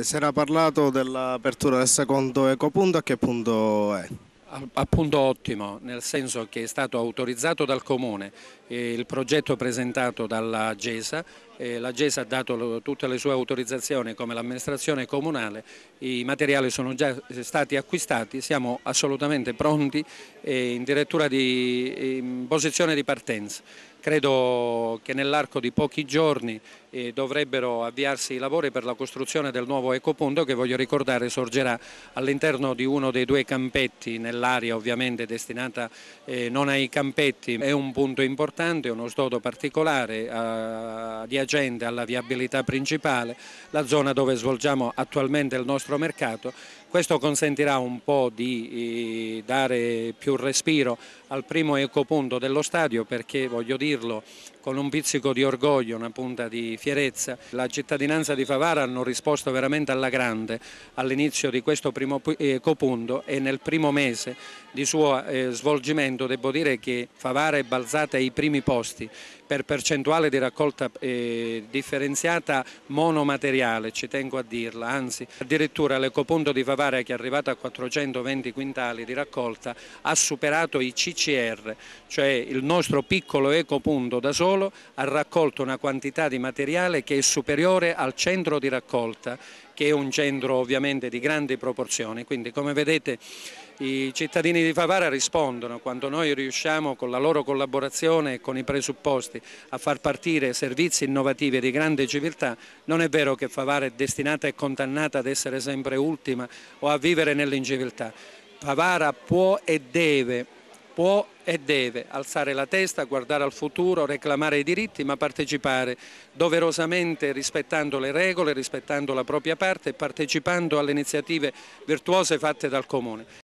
Si era parlato dell'apertura del secondo ecopunto, a che punto è? Appunto ottimo, nel senso che è stato autorizzato dal Comune eh, il progetto presentato dalla GESA, eh, la GESA ha dato tutte le sue autorizzazioni come l'amministrazione comunale, i materiali sono già eh, stati acquistati, siamo assolutamente pronti in direttura di in posizione di partenza. Credo che nell'arco di pochi giorni eh, dovrebbero avviarsi i lavori per la costruzione del nuovo ecopunto che voglio ricordare sorgerà all'interno di uno dei due campetti nell'area ovviamente destinata eh, non ai campetti. È un punto importante, uno stodo particolare eh, adiacente alla viabilità principale, la zona dove svolgiamo attualmente il nostro mercato. Questo consentirà un po' di dare più respiro al primo ecopunto dello stadio perché voglio dire dirlo con un pizzico di orgoglio, una punta di fierezza. La cittadinanza di Favara hanno risposto veramente alla grande all'inizio di questo primo eh, copunto e nel primo mese di suo eh, svolgimento devo dire che Favara è balzata ai primi posti per percentuale di raccolta eh, differenziata monomateriale, ci tengo a dirla, anzi addirittura l'ecopunto di Favara che è arrivato a 420 quintali di raccolta ha superato i CCR, cioè il nostro piccolo ecopunto Punto da solo ha raccolto una quantità di materiale che è superiore al centro di raccolta, che è un centro ovviamente di grandi proporzioni, quindi come vedete i cittadini di Favara rispondono quando noi riusciamo con la loro collaborazione e con i presupposti a far partire servizi innovativi di grande civiltà, non è vero che Favara è destinata e condannata ad essere sempre ultima o a vivere nell'inciviltà. Favara può e deve, può e deve alzare la testa, guardare al futuro, reclamare i diritti ma partecipare doverosamente rispettando le regole, rispettando la propria parte e partecipando alle iniziative virtuose fatte dal Comune.